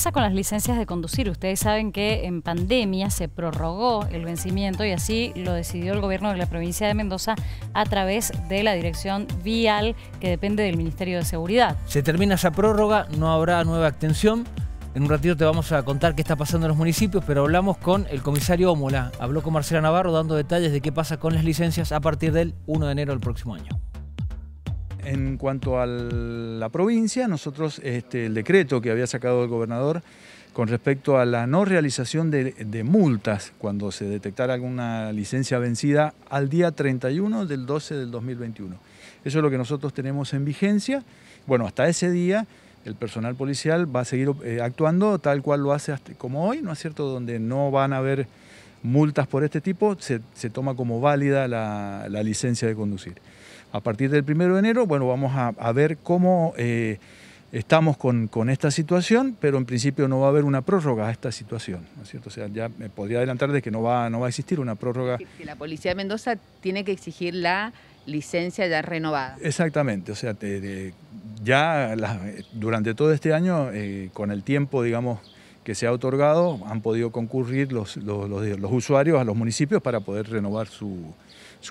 ¿Qué pasa con las licencias de conducir? Ustedes saben que en pandemia se prorrogó el vencimiento y así lo decidió el gobierno de la provincia de Mendoza a través de la dirección vial que depende del Ministerio de Seguridad. Se termina esa prórroga, no habrá nueva extensión. En un ratito te vamos a contar qué está pasando en los municipios, pero hablamos con el comisario Ómola. Habló con Marcela Navarro dando detalles de qué pasa con las licencias a partir del 1 de enero del próximo año. En cuanto a la provincia, nosotros este, el decreto que había sacado el gobernador con respecto a la no realización de, multas cuando se detectara alguna licencia vencida al día 31 del 12 del 2021. Eso es lo que nosotros tenemos en vigencia. Bueno, hasta ese día el personal policial va a seguir eh, actuando tal cual lo hace como hoy, ¿no es cierto? Donde no van a haber multas por este tipo, se, toma como válida la licencia de conducir. A partir del 1 de enero, bueno, vamos a, ver cómo eh, estamos con, esta situación, pero en principio no va a haber una prórroga a esta situación, ¿no es cierto? O sea, ya me podría adelantar de que no va, no va a existir una prórroga. la Policía de Mendoza tiene que exigir la licencia ya renovada. Exactamente, o sea, ya durante todo este año, eh, con el tiempo, digamos, que se ha otorgado han podido concurrir los, usuarios a los municipios para poder renovar su,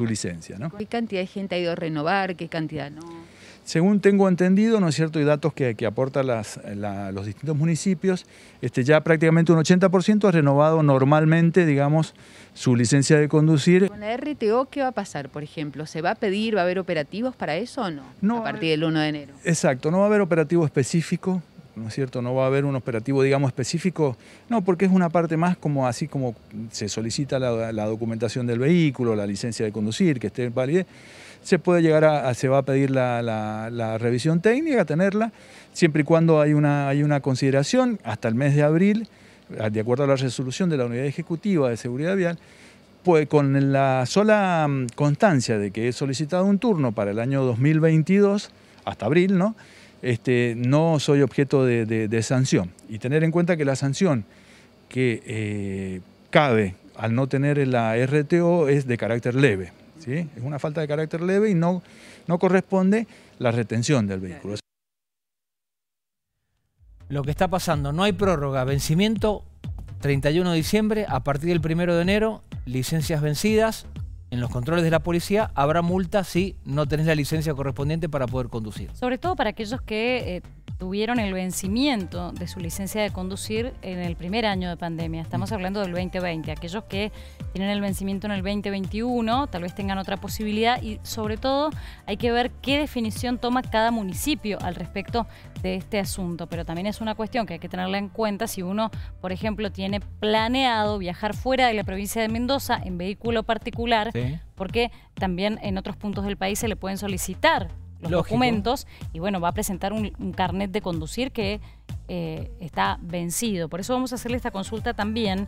licencia. ¿no? ¿Qué cantidad de gente ha ido a renovar? ¿Qué cantidad no? Según tengo entendido, ¿no es cierto?, y datos que, aportan los distintos municipios, este, ya prácticamente un 80% ha renovado normalmente, digamos, su licencia de conducir. ¿Con la RTO qué va a pasar, por ejemplo? ¿Se va a pedir, va a haber operativos para eso o no? no a partir del 1 de enero. Exacto, no va a haber operativo específico ¿no es cierto? No va a haber un operativo, digamos, específico, no, porque es una parte más como así como se solicita la, documentación del vehículo, la licencia de conducir, que esté válida, se puede llegar se va a pedir la, revisión técnica, tenerla, siempre y cuando hay una, hay una consideración, hasta el mes de abril, de acuerdo a la resolución de la Unidad Ejecutiva de Seguridad Vial, pues con la sola mm, constancia de que he solicitado un turno para el año 2022, hasta abril, ¿no? Este, no soy objeto de, sanción. Y tener en cuenta que la sanción que eh, cabe al no tener la RTO es de carácter leve. Es una falta de carácter leve y no, no corresponde la retención del vehículo. Lo que está pasando, no hay prórroga, vencimiento 31 de diciembre, a partir del 1 de enero, licencias vencidas, en los controles de la policía habrá multa si no tenés la licencia correspondiente para poder conducir. Sobre todo para aquellos que eh, tuvieron el vencimiento de su licencia de conducir en el primer año de pandemia. Estamos mm. hablando del 2020. Aquellos que tienen el vencimiento en el 2021 tal vez tengan otra posibilidad y sobre todo hay que ver qué definición toma cada municipio al respecto de este asunto. Pero también es una cuestión que hay que tenerla en cuenta si uno, por ejemplo, tiene planeado viajar fuera de la provincia de Mendoza en vehículo particular, porque también en otros puntos del país se le pueden solicitar los documentos y bueno, va a presentar un, carnet de conducir que eh, está vencido. Por eso vamos a hacerle esta consulta también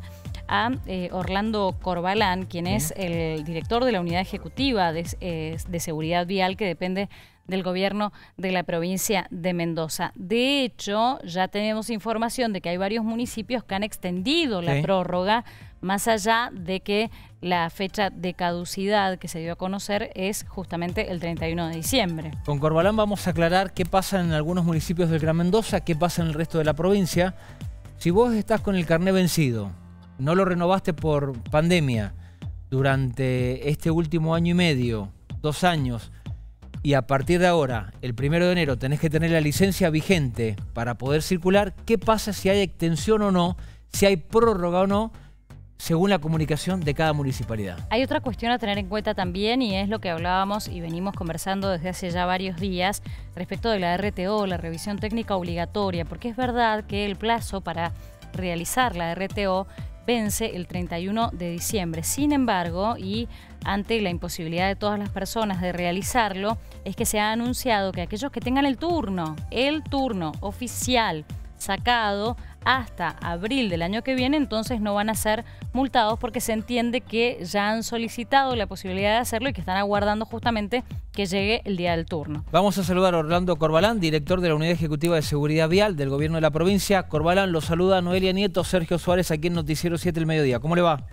a eh, Orlando Corbalán, quien es el director de la unidad ejecutiva eh, de, seguridad vial que depende del gobierno de la provincia de Mendoza. De hecho, ya tenemos información de que hay varios municipios que han extendido la prórroga, más allá de que la fecha de caducidad que se dio a conocer es justamente el 31 de diciembre. Con Corbalán vamos a aclarar qué pasa en algunos municipios del Gran Mendoza, qué pasa en el resto de la provincia. Si vos estás con el carné vencido, no lo renovaste por pandemia durante este último año y medio, dos años, y a partir de ahora, el primero de enero, tenés que tener la licencia vigente para poder circular, ¿qué pasa si hay extensión o no? Si hay prórroga o no, según la comunicación de cada municipalidad. Hay otra cuestión a tener en cuenta también y es lo que hablábamos y venimos conversando desde hace ya varios días respecto de la RTO, la revisión técnica obligatoria, porque es verdad que el plazo para realizar la RTO vence el 31 de diciembre. Sin embargo, y ante la imposibilidad de todas las personas de realizarlo, es que se ha anunciado que aquellos que tengan el turno, el turno oficial sacado hasta abril del año que viene, entonces no van a ser multados porque se entiende que ya han solicitado la posibilidad de hacerlo y que están aguardando justamente que llegue el día del turno. Vamos a saludar a Orlando Corbalán, director de la Unidad Ejecutiva de Seguridad Vial del Gobierno de la provincia. Corbalán, lo saluda Noelia Nieto, Sergio Suárez, aquí en Noticiero 7 el Mediodía. ¿Cómo le va?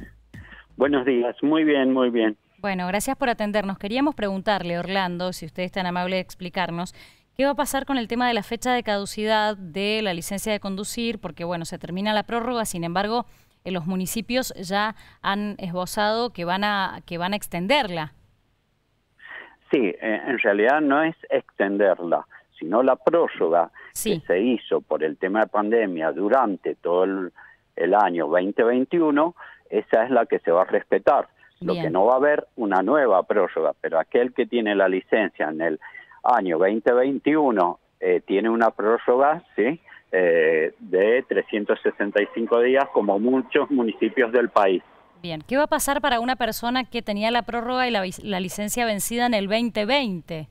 Buenos días, muy bien, muy bien. Bueno, gracias por atendernos. Queríamos preguntarle, Orlando, si usted es tan amable de explicarnos, ¿Qué va a pasar con el tema de la fecha de caducidad de la licencia de conducir? Porque, bueno, se termina la prórroga, sin embargo, en eh, los municipios ya han esbozado que van a, que van a extenderla. Sí, eh, en realidad no es extenderla, sino la prórroga que se hizo por el tema de pandemia durante todo el, año 2021, esa es la que se va a respetar. Lo que no va a haber una nueva prórroga, pero aquel que tiene la licencia en el año 2021 eh, tiene una prórroga, ¿sí? Eh, de 365 días, como muchos municipios del país. Bien, ¿qué va a pasar para una persona que tenía la prórroga y la, licencia vencida en el 2020?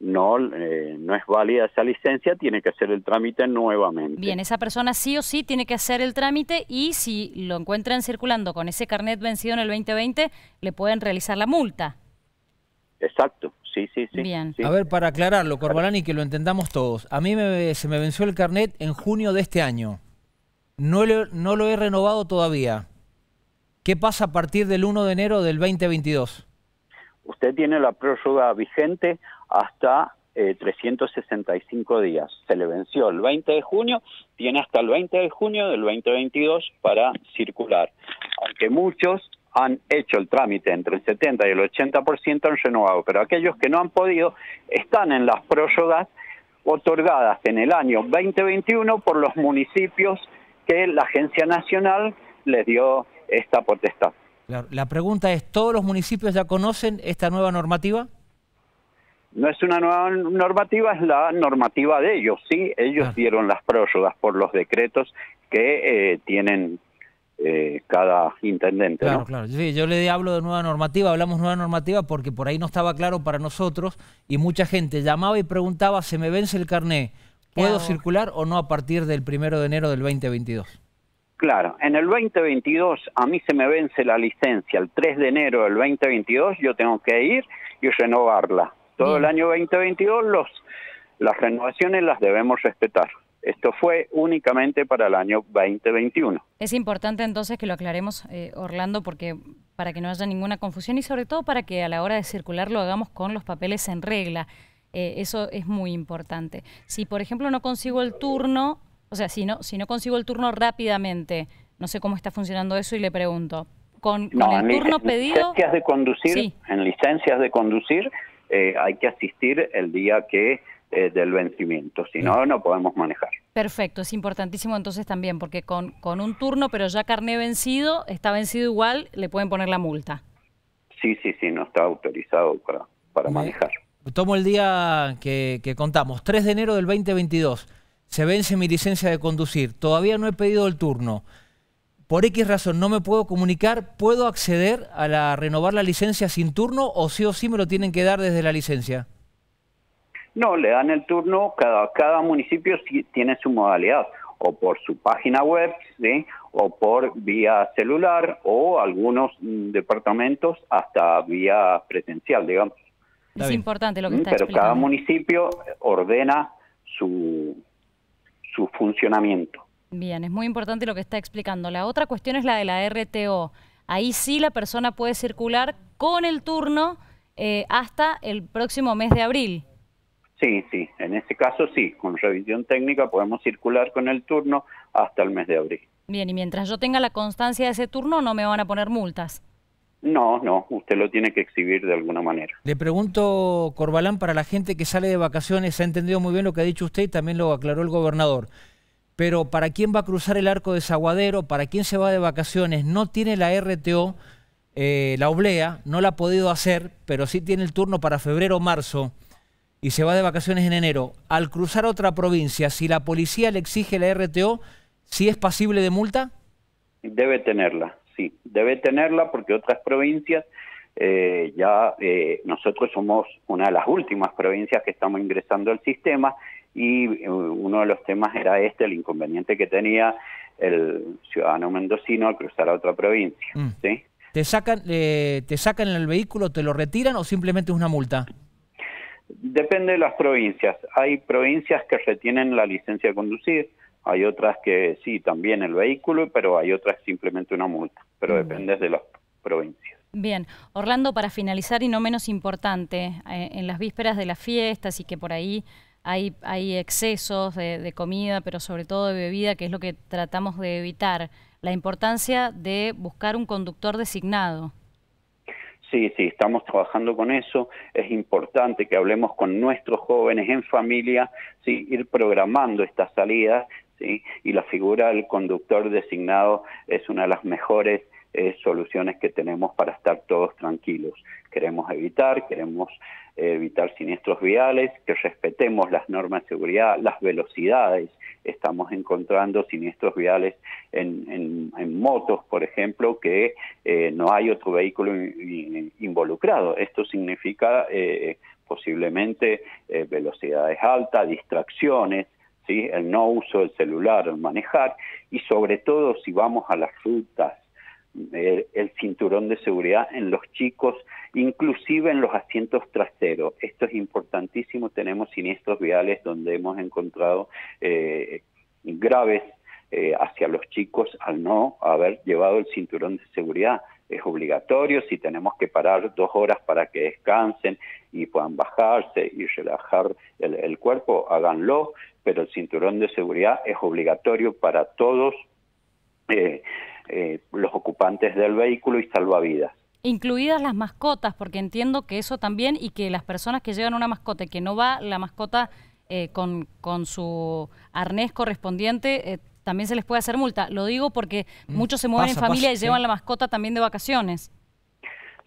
No, eh, no es válida esa licencia, tiene que hacer el trámite nuevamente. Bien, esa persona sí o sí tiene que hacer el trámite y si lo encuentran circulando con ese carnet vencido en el 2020, le pueden realizar la multa. Exacto. Sí, sí, sí. A ver, para aclararlo, Corbalán, y que lo entendamos todos. A mí se me venció el carnet en junio de este año. No, no lo he renovado todavía. ¿Qué pasa a partir del 1 de enero del 2022? Usted tiene la prórroga vigente hasta 365 eh, días. Se le venció el 20 de junio, tiene hasta el 20 de junio del 2022 para circular. Aunque muchos han hecho el trámite entre el 70 y el 80% han renovado, pero aquellos que no han podido están en las prórrogas otorgadas en el año 2021 por los municipios que la Agencia Nacional les dio esta potestad. La pregunta es, ¿todos los municipios ya conocen esta nueva normativa? No es una nueva normativa, es la normativa de ellos, ¿sí? Ellos dieron las prórrogas por los decretos que eh, tienen eh, cada intendente. Claro, claro. yo le hablo de nueva normativa, hablamos nueva normativa porque por ahí no estaba claro para nosotros y mucha gente llamaba y preguntaba, se me vence el carné, ¿puedo circular o no a partir del primero de enero del 2022? Claro, en el 2022 a mí se me vence la licencia, el 3 de enero del 2022 yo tengo que ir y renovarla. Todo el año 2022 los, las renovaciones las debemos respetar. Esto fue únicamente para el año 2021. Es importante entonces que lo aclaremos, eh, Orlando, porque para que no haya ninguna confusión y sobre todo para que a la hora de circular lo hagamos con los papeles en regla. Eh, eso es muy importante. Si, por ejemplo, no consigo el turno, o sea, si no, si no consigo el turno rápidamente, no sé cómo está funcionando eso y le pregunto, con, el turno pedido... de conducir, En licencias de conducir eh, hay que asistir el día que eh, del vencimiento, si no, no podemos manejar. Perfecto, es importantísimo entonces también, porque con, un turno, pero ya carné vencido, está vencido igual, le pueden poner la multa. Sí, sí, sí, no está autorizado para, manejar. Tomo el día que, contamos, 3 de enero del 2022, se vence mi licencia de conducir, todavía no he pedido el turno por X razón no me puedo comunicar, ¿puedo acceder a la, renovar la licencia sin turno o sí o sí me lo tienen que dar desde la licencia? No, le dan el turno, cada, cada municipio tiene su modalidad, o por su página web, o por vía celular, o algunos mm, departamentos hasta vía presencial, digamos. Es importante lo que mm, está explicando. Pero cada municipio ordena su, su funcionamiento. Bien, es muy importante lo que está explicando. La otra cuestión es la de la RTO. Ahí sí la persona puede circular con el turno eh, hasta el próximo mes de abril. Sí, sí, en ese caso sí, con revisión técnica podemos circular con el turno hasta el mes de abril. Bien, y mientras yo tenga la constancia de ese turno, no me van a poner multas. No, no, usted lo tiene que exhibir de alguna manera. Le pregunto, Corbalán, para la gente que sale de vacaciones, ha entendido muy bien lo que ha dicho usted y también lo aclaró el gobernador. Pero para quién va a cruzar el arco de Zaguadero, para quién se va de vacaciones, no tiene la RTO, eh, la oblea, no la ha podido hacer, pero sí tiene el turno para febrero o marzo y se va de vacaciones en enero, al cruzar otra provincia, si la policía le exige la RTO, ¿si es pasible de multa? Debe tenerla, sí, debe tenerla porque otras provincias eh, ya eh, nosotros somos una de las últimas provincias que estamos ingresando al sistema y eh, uno de los temas era este, el inconveniente que tenía el ciudadano mendocino al cruzar a otra provincia. Mm. ¿Te, sacan, ¿Te sacan el vehículo, te lo retiran o simplemente es una multa? Depende de las provincias. Hay provincias que retienen la licencia de conducir, hay otras que sí, también el vehículo, pero hay otras simplemente una multa, pero mm. depende de las provincias. Bien, Orlando, para finalizar y no menos importante, eh, en las vísperas de las fiestas y que por ahí hay, hay excesos de, comida, pero sobre todo de bebida, que es lo que tratamos de evitar, la importancia de buscar un conductor designado. Sí, sí, estamos trabajando con eso. Es importante que hablemos con nuestros jóvenes en familia, ¿sí? ir programando estas salidas. ¿sí? Y la figura del conductor designado es una de las mejores eh, soluciones que tenemos para estar todos tranquilos. Queremos evitar, queremos eh, evitar siniestros viales, que respetemos las normas de seguridad, las velocidades. Estamos encontrando siniestros viales en, en, motos, por ejemplo, que eh, no hay otro vehículo involucrado. Esto significa posiblemente velocidades altas, distracciones, ¿sí? el no uso del celular el manejar y sobre todo si vamos a las rutas el, cinturón de seguridad en los chicos, inclusive en los asientos traseros. Esto es importantísimo. Tenemos siniestros viales donde hemos encontrado eh, graves eh, hacia los chicos al no haber llevado el cinturón de seguridad. Es obligatorio si tenemos que parar dos horas para que descansen y puedan bajarse y relajar el, cuerpo, háganlo, pero el cinturón de seguridad es obligatorio para todos. Eh, eh, los ocupantes del vehículo y salvavidas. Incluidas las mascotas, porque entiendo que eso también y que las personas que llevan una mascota y que no va la mascota eh, con, con, su arnés correspondiente, eh, también se les puede hacer multa. Lo digo porque mm, muchos se mueven en familia y llevan la mascota también de vacaciones.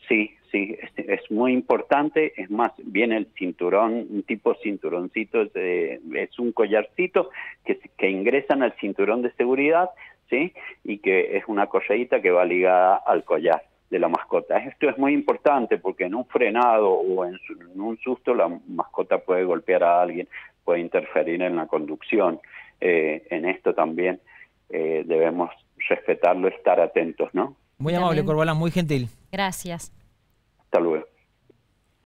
Sí, este, es, muy importante. Es más, viene el cinturón, un tipo cinturoncito, es, un collarcito que, que ingresan al cinturón de seguridad, ¿sí? Y que es una correíta que va ligada al collar de la mascota. Esto es muy importante porque en un frenado o en, un susto la mascota puede golpear a alguien, puede interferir en la conducción. Eh, en esto también eh, debemos respetarlo, estar atentos, ¿no? Muy amable, Corbola, muy gentil. Gracias. Hasta luego.